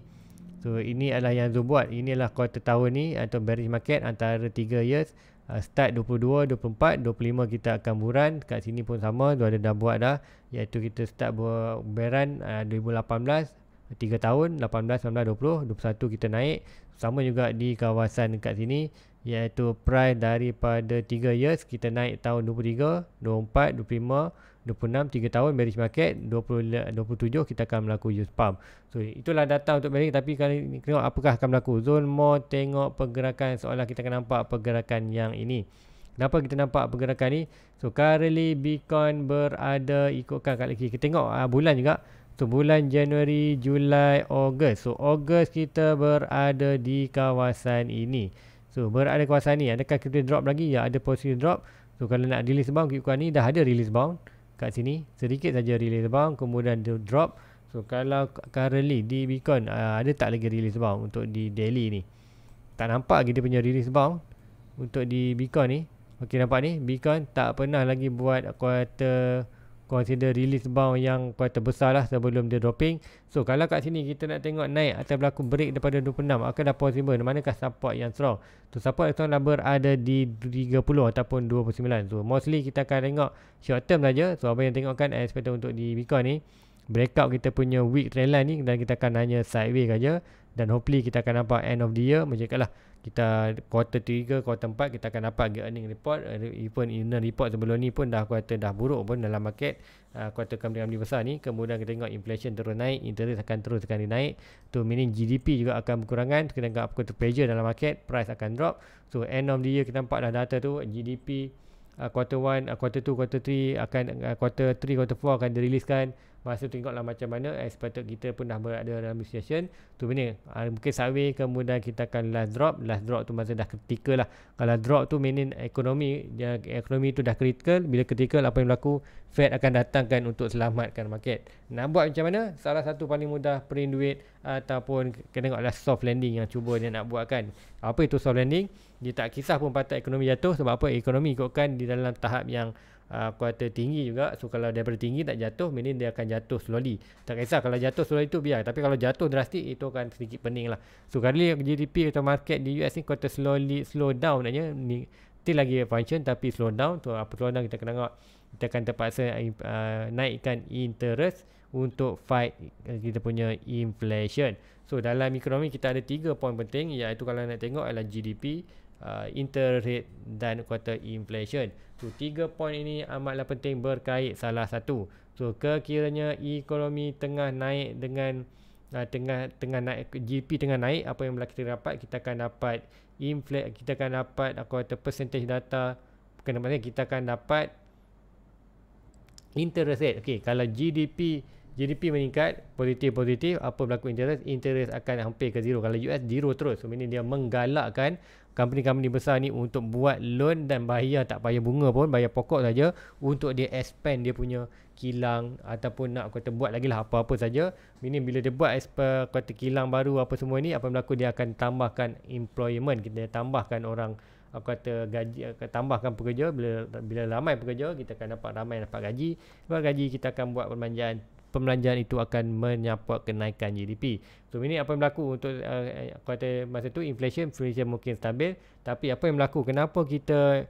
So ini adalah yang Zoom buat. Inilah quarter tahun ni atau bearish market antara 3 years. Uh, start 22, 24, 25 kita akan buran. Kat sini pun sama. Dua ada dah buat dah. Iaitu kita start beran uh, 2018. 3 tahun. 18, 19, 20. 21 kita naik. Sama juga di kawasan kat sini. Iaitu price daripada 3 years. Kita naik tahun 23, 24, 25. 26 3 tahun bearish market 20, 27 kita akan melakukan use pump so itulah data untuk bearish tapi kali tengok apakah akan berlaku zone more tengok pergerakan seolah kita akan nampak pergerakan yang ini Kenapa kita nampak pergerakan ni? So currently Bitcoin berada ikutkan kat lagi. Kita tengok uh, bulan juga. So bulan Januari, Julai, Ogos. So Ogos kita berada di kawasan ini. So berada kawasan ni. Adakah kita drop lagi? Ya ada possible drop. So kalau nak release bound, kita ni dah ada release bound kat sini sedikit saja relay sebang, kemudian dia drop so kalau currently di beacon uh, ada tak lagi relay sebang untuk di daily ni tak nampak lagi dia punya relay terbang untuk di beacon ni ok nampak ni beacon tak pernah lagi buat quarter consider release bound yang kuartal terbesar lah sebelum dia dropping so kalau kat sini kita nak tengok naik atau berlaku break daripada 26 akan possible manakah support yang strong so support yang strong number ada di 30 ataupun 29 so mostly kita akan tengok short term saja. so apa yang tengokkan expected untuk di Bitcoin ni breakout kita punya weak trend line ni dan kita akan hanya sideways saja dan hopefully kita akan nampak end of the year macam lah kita quarter 3 quarter 4 kita akan dapat earning report uh, even inner report sebelum ni pun dah quarter dah buruk pun dalam market uh, quarter kami dengan besar ni kemudian kita tengok inflation terus naik interest akan terus akan naik tu meaning GDP juga akan berkurangan kita tengok apa quarter pressure dalam market price akan drop so end of the year kita nampak dah data tu GDP uh, quarter 1 uh, quarter 2 quarter 3 akan uh, quarter 3 quarter 4 akan diriliskan masa tu tengoklah macam mana expected eh, kita pun dah berada dalam situation tu bini ha, ah, mungkin sawi kemudian kita akan last drop last drop tu masa dah critical lah kalau drop tu meaning ekonomi ya, ekonomi tu dah critical bila critical apa yang berlaku Fed akan datangkan untuk selamatkan market nak buat macam mana salah satu paling mudah print duit ataupun kena tengoklah soft landing yang cuba dia nak buat kan apa itu soft landing dia tak kisah pun patah ekonomi jatuh sebab apa ekonomi ikutkan di dalam tahap yang Ah, kuota tinggi juga so kalau daripada tinggi tak jatuh meaning dia akan jatuh slowly tak kisah kalau jatuh slowly itu biar tapi kalau jatuh drastik itu akan sedikit pening lah so kali GDP atau market di US ni kuota slowly slow down nanya ni still lagi function tapi slow down so apa slow down kita kena tengok kita akan terpaksa uh, naikkan interest untuk fight eh, kita punya inflation so dalam ekonomi kita ada tiga poin penting iaitu kalau nak tengok adalah GDP uh, interest rate dan quarter inflation. So tiga poin ini amatlah penting berkait salah satu. So kekiranya ekonomi tengah naik dengan uh, tengah tengah naik GDP tengah naik apa yang kita dapat kita akan dapat inflat kita akan dapat aku kata percentage data kena maksudnya kita akan dapat interest rate. Okey kalau GDP GDP meningkat positif positif apa berlaku interest interest akan hampir ke zero kalau US zero terus so ini dia menggalakkan uh, company-company besar ni untuk buat loan dan bayar tak payah bunga pun bayar pokok saja untuk dia expand dia punya kilang ataupun nak kata buat lagi lah apa-apa saja ini bila dia buat expand kata kilang baru apa semua ni apa yang berlaku dia akan tambahkan employment kita tambahkan orang aku kata gaji akan tambahkan pekerja bila bila ramai pekerja kita akan dapat ramai dapat gaji sebab gaji kita akan buat perbelanjaan pembelanjaan itu akan menyapuat kenaikan GDP. So ini apa yang berlaku untuk uh, eh, eh, kuartal masa tu inflation inflation mungkin stabil tapi apa yang berlaku kenapa kita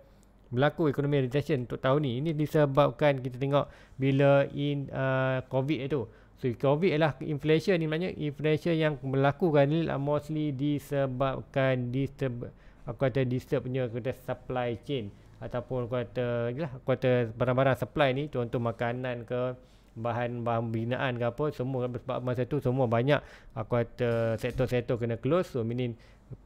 berlaku ekonomi recession untuk tahun ni? Ini disebabkan kita tengok bila in uh, COVID itu. So COVID ialah inflation ni maknanya inflation yang berlaku kan ni lah mostly disebabkan disturb aku kata disturb punya kata supply chain ataupun kuarter jelah kuarter barang-barang supply ni contoh makanan ke bahan-bahan binaan ke apa semua kan. sebab masa tu semua banyak aku kata sektor-sektor kena close so meaning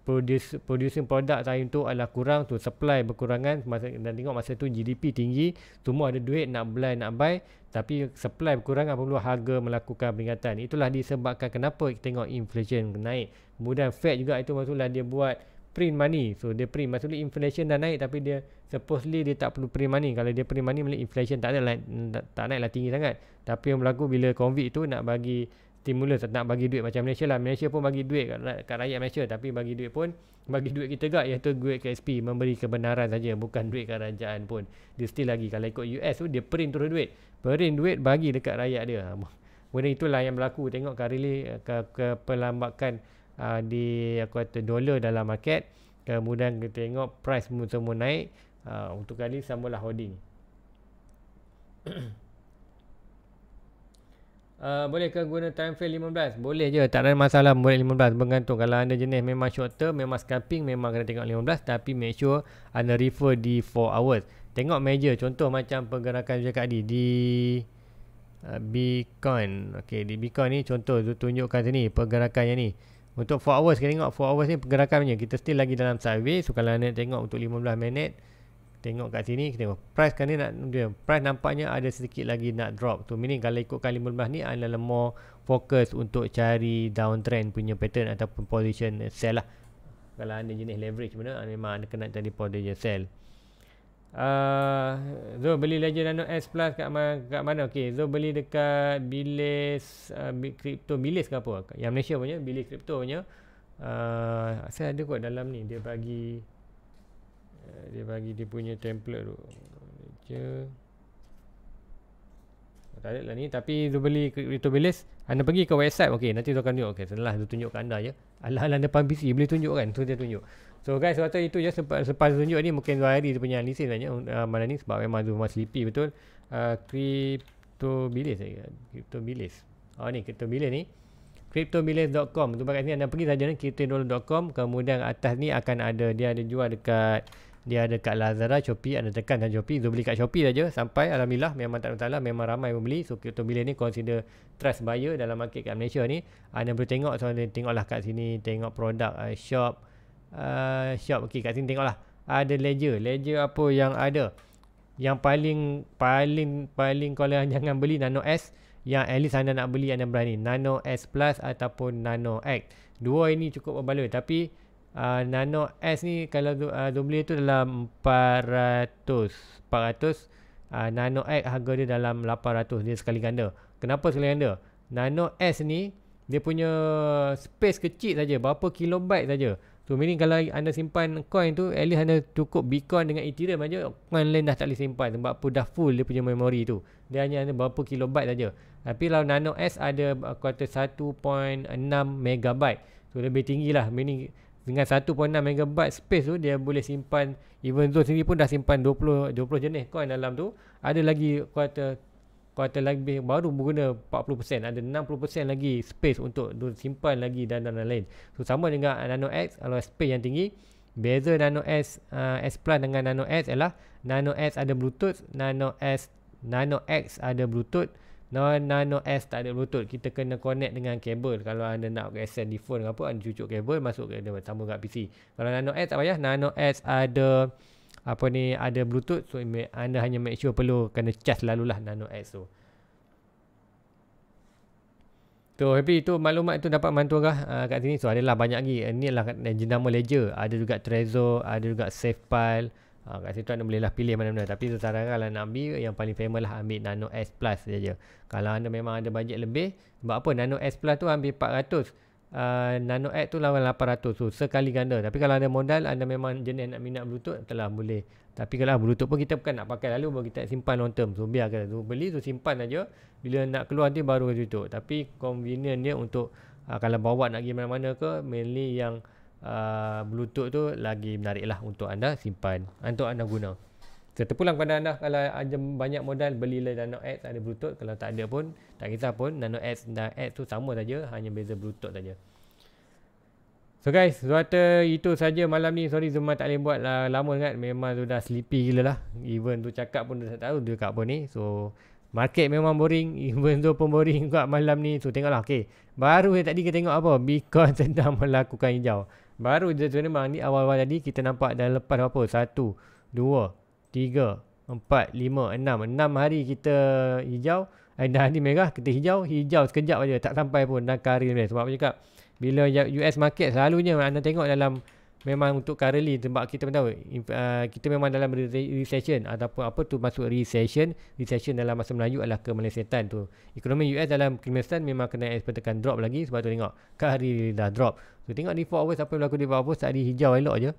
produce, producing product time tu adalah kurang tu supply berkurangan masa dan tengok masa tu GDP tinggi semua ada duit nak beli nak buy tapi supply berkurangan perlu harga melakukan peningkatan itulah disebabkan kenapa kita tengok inflation naik kemudian Fed juga itu maksudlah dia buat print money. So dia print maksudnya inflation dah naik tapi dia supposedly dia tak perlu print money. Kalau dia print money maksudnya inflation tak ada lah, tak naiklah tinggi sangat. Tapi yang berlaku bila COVID tu nak bagi stimulus nak bagi duit macam Malaysia lah. Malaysia pun bagi duit kat, kat rakyat Malaysia tapi bagi duit pun bagi duit kita gak iaitu duit KSP memberi kebenaran saja bukan duit kerajaan pun. Dia still lagi kalau ikut US tu dia print terus duit. Print duit bagi dekat rakyat dia. Benda itulah yang berlaku. Tengok kali eh, ke, ke, ke, ke pelambakan uh, di aku kata dolar dalam market kemudian kita tengok price semua, semua naik uh, untuk kali ni sama lah holding Uh, boleh ke guna time frame 15? Boleh je, tak ada masalah boleh 15 bergantung. Kalau anda jenis memang short term, memang scalping, memang kena tengok 15 tapi make sure anda refer di 4 hours. Tengok major contoh macam pergerakan saya cakap di uh, Bitcoin. Okey, di Bitcoin ni contoh tu tunjukkan sini pergerakannya ni. Untuk 4 hours kita tengok 4 hours ni pergerakannya kita still lagi dalam sideways. So kalau anda tengok untuk 15 minit tengok kat sini kita tengok price kan ni nak dia price nampaknya ada sedikit lagi nak drop. Tu so, meaning kalau ikutkan 15 ni anda lemah fokus untuk cari downtrend punya pattern ataupun position sell lah. Kalau anda jenis leverage mana anda memang anda kena cari position sell. Ah, Zo uh, beli Ledger Nano S Plus kat, ma- kat mana? Okey, Zo beli dekat Bilis ah, Crypto Bilis ke apa? Yang Malaysia punya Bilis Crypto punya. Uh, ah, saya ada kot dalam ni dia bagi eh, dia bagi dia punya template tu. Ledger. Tak ada lah ni tapi Zo beli Crypto Bilis uh, anda pergi ke website Okay nanti tuan akan tunjuk Okay senanglah dia tunjuk ke anda je Alah-alah depan PC Boleh tunjuk kan So dia tunjuk So guys waktu itu je Selepas, selepas tunjuk ni Mungkin dua hari dia punya analisis banyak uh, Malam ni sebab memang Zuma sleepy betul uh, Crypto bilis eh? Crypto bilis Oh ni crypto bilis ni CryptoBillets.com Tu kat sini anda pergi saja ni Kemudian atas ni akan ada Dia ada jual dekat dia ada kat Lazada, Shopee, ada tekan kan Shopee, Zul beli kat Shopee saja sampai Alhamdulillah memang tak ada masalah, memang ramai membeli. So Kyoto Million ni consider trust buyer dalam market kat Malaysia ni. Ah, anda boleh tengok, so anda tengoklah kat sini, tengok produk uh, shop, uh, shop okey kat sini tengoklah. Ada ledger, ledger apa yang ada. Yang paling, paling, paling kalau jangan beli Nano S, yang at least anda nak beli anda berani. Nano S Plus ataupun Nano X. Dua ini cukup berbaloi tapi uh, Nano S ni kalau uh, ah, Lumia tu dalam 400 400 uh, Nano X harga dia dalam 800 dia sekali ganda kenapa sekali ganda Nano S ni dia punya space kecil saja berapa kilobyte saja So meaning kalau anda simpan coin tu at least anda cukup Bitcoin dengan Ethereum aja coin lain dah tak boleh simpan sebab apa dah full dia punya memory tu. Dia hanya ada berapa kilobyte saja. Tapi kalau Nano S ada ah, kuota 1.6 megabyte. So lebih tinggi lah meaning dengan 1.6 MB space tu dia boleh simpan even though sendiri pun dah simpan 20 20 jenis coin dalam tu ada lagi kuota kuota lebih baru berguna 40% ada 60% lagi space untuk simpan lagi dan dan lain so sama dengan Nano X kalau space yang tinggi beza Nano S uh, S Plus dengan Nano X ialah Nano S ada Bluetooth Nano S Nano X ada Bluetooth Nano S tak ada bluetooth Kita kena connect dengan kabel Kalau anda nak extend di phone apa Anda cucuk kabel Masuk ke dalam Sama kat PC Kalau Nano S tak payah Nano S ada Apa ni Ada bluetooth So anda hanya make sure perlu Kena charge lalu lah Nano S tu So happy itu maklumat itu dapat mantul kah uh, kat sini. So adalah banyak lagi. Ini adalah jenama ledger. Ada juga Trezor. Ada juga Safe file ha, kat situ anda bolehlah pilih mana-mana tapi saya sarankanlah nak ambil yang paling famous lah ambil Nano S Plus saja. kalau anda memang ada bajet lebih sebab apa Nano S Plus tu ambil 400 uh, ah, Nano X tu lawan 800 so sekali ganda tapi kalau ada modal anda memang jenis nak minat bluetooth telah boleh tapi kalau bluetooth pun kita bukan nak pakai lalu baru kita simpan long term so biarkan tu beli tu simpan aja bila nak keluar nanti baru bluetooth tapi convenient dia untuk uh, kalau bawa nak pergi mana-mana ke mainly yang uh, bluetooth tu lagi menarik lah untuk anda simpan ah, untuk anda guna saya terpulang pada anda kalau ada banyak modal belilah Nano X ada bluetooth kalau tak ada pun tak kita pun Nano X dan X tu sama saja hanya beza bluetooth saja So guys, suara itu saja malam ni. Sorry Zuma tak boleh buat lah. lama sangat. Memang sudah sleepy gila lah. Even tu cakap pun tak tahu dia kat apa ni. So market memang boring. Even tu pun boring kat malam ni. So tengoklah. Okay. Baru yang tadi kita tengok apa? Bitcoin sedang melakukan hijau. Baru dia terima ni awal-awal tadi kita nampak dah lepas apa? Satu, dua, tiga, empat, lima, enam. Enam hari kita hijau. Eh, dah hari merah kita hijau. Hijau sekejap aja. Tak sampai pun. Dan kari ni. Sebab aku cakap bila US market selalunya anda tengok dalam memang untuk currently sebab kita tahu uh, kita memang dalam recession ataupun apa tu masuk recession recession dalam masa Melayu adalah kemelesetan tu ekonomi US dalam kemelesetan memang kena expectkan drop lagi sebab tu tengok kat hari dah drop tu so, tengok ni 4 hours apa berlaku di 4 hours tadi hijau elok je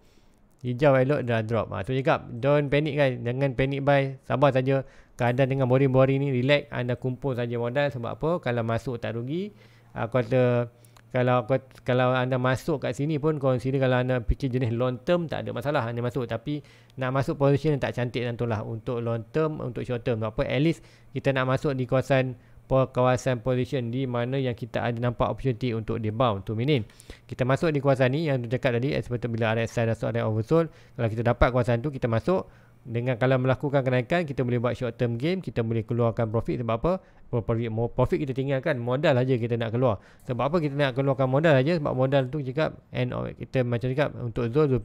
hijau elok dah drop ha, ah, tu cakap don't panic guys jangan panic buy sabar saja keadaan dengan boring-boring ni relax anda kumpul saja modal sebab apa kalau masuk tak rugi uh, ah, kalau kalau kalau anda masuk kat sini pun sini kalau anda fikir jenis long term tak ada masalah anda masuk tapi nak masuk position yang tak cantik tentulah untuk long term untuk short term apa at least kita nak masuk di kawasan kawasan position di mana yang kita ada nampak opportunity untuk rebound tu minin kita masuk di kawasan ni yang tu cakap tadi seperti bila RSI dah sort dan oversold kalau kita dapat kawasan tu kita masuk dengan kalau melakukan kenaikan kita boleh buat short term gain kita boleh keluarkan profit sebab apa oh, profit profit kita tinggalkan modal aja kita nak keluar sebab apa kita nak keluarkan modal aja sebab modal tu cakap end of kita macam cakap untuk Zul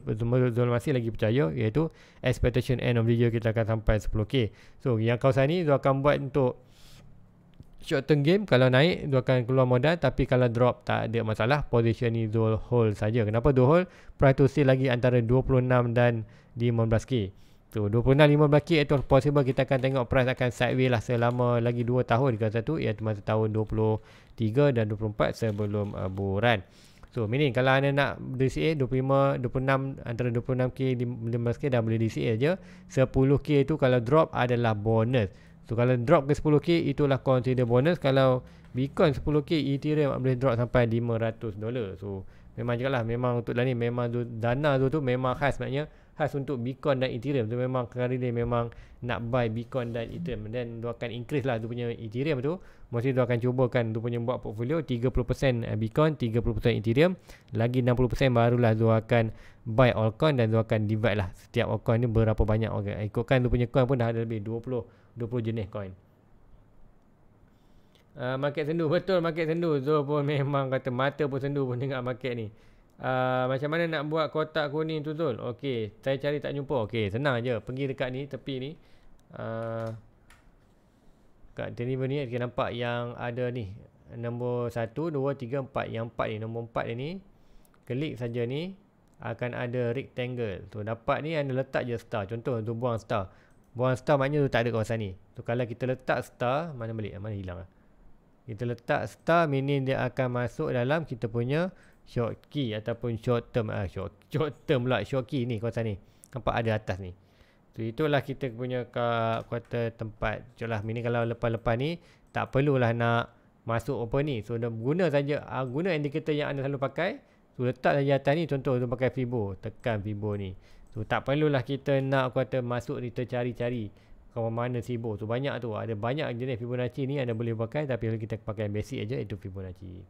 Zul, masih lagi percaya iaitu expectation end of the year kita akan sampai 10k so yang kau sini Zul akan buat untuk short term game kalau naik dia akan keluar modal tapi kalau drop tak ada masalah position ni dual hold saja kenapa dual hold price to still lagi antara 26 dan 15k Tu 26 15k itu possible kita akan tengok price akan sideways lah selama lagi 2 tahun dekat satu ya masa tahun 23 dan 24 sebelum uh, buran. So meaning kalau anda nak DCA 25 26 antara 26k 15k dah boleh DCA aja 10k itu kalau drop adalah bonus. So kalau drop ke 10k itulah consider bonus kalau Bitcoin 10k Ethereum boleh drop sampai 500 dollar. So memang jugalah memang untuk lah ni memang dana tu tu memang khas maknanya khas untuk Bitcoin dan Ethereum tu memang kali ni memang nak buy Bitcoin dan Ethereum dan dia akan increase lah tu punya Ethereum tu mesti dia akan cuba kan tu punya buat portfolio 30% eh, Bitcoin 30% Ethereum lagi 60% barulah dia akan buy altcoin dan dia akan divide lah setiap altcoin ni berapa banyak orang okay. ikutkan tu punya coin pun dah ada lebih 20 20 jenis coin uh, market sendu betul market sendu Zul pun memang kata mata pun sendu pun dengan market ni Ah, macam mana nak buat kotak kuning tu Zul? Okey, saya cari tak jumpa. Okey, senang je. Pergi dekat ni, tepi ni. Uh, kat deliver ni, kita nampak yang ada ni. Nombor 1, 2, 3, 4. Yang 4 ni, nombor 4 ni. Klik saja ni. Akan ada rectangle. Tu dapat ni, anda letak je star. Contoh, tu buang star. Buang star maknanya tu tak ada kawasan ni. Tu kalau kita letak star, mana balik? Mana hilang Kita letak star, meaning dia akan masuk dalam kita punya short key ataupun short term ah uh, short short term lah short key ni kawasan ni nampak ada atas ni tu itulah kita punya kat kuarter tempat jelah mini kalau lepas-lepas ni tak perlulah nak masuk open ni so guna saja uh, guna indicator yang anda selalu pakai so letak saja atas ni contoh tu pakai fibo tekan fibo ni so tak perlulah kita nak kuarter masuk ni tercari-cari kawan mana fibo tu banyak tu ada banyak jenis fibonacci ni anda boleh pakai tapi kalau kita pakai basic aja itu fibonacci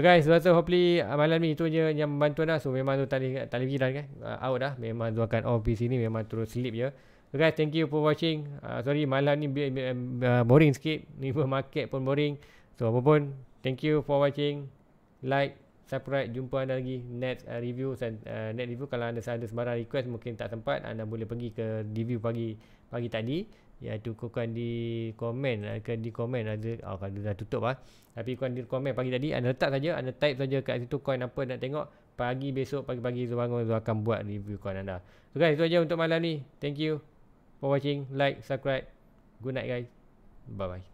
So guys, so hopefully uh, malam ni tu je yang membantu anda. Lah. So memang tu tak boleh pergi dah kan. Uh, out dah. Memang tu akan off PC ni. Memang terus sleep je. So guys, thank you for watching. Uh, sorry, malam ni uh, boring sikit. Ni pun market pun boring. So apa pun, thank you for watching. Like, subscribe. Jumpa anda lagi. next uh, review. Uh, net review. Kalau anda ada sebarang request mungkin tak sempat. Anda boleh pergi ke review pagi pagi tadi. Iaitu kukan di komen. Uh, di komen. Oh, kalau dah tutup lah. Uh. Tapi korang komen pagi tadi anda letak saja, anda type saja kat situ coin apa nak tengok. Pagi besok pagi-pagi tu bangun tu akan buat review coin anda. So guys, itu aja untuk malam ni. Thank you for watching, like, subscribe. Good night guys. Bye bye.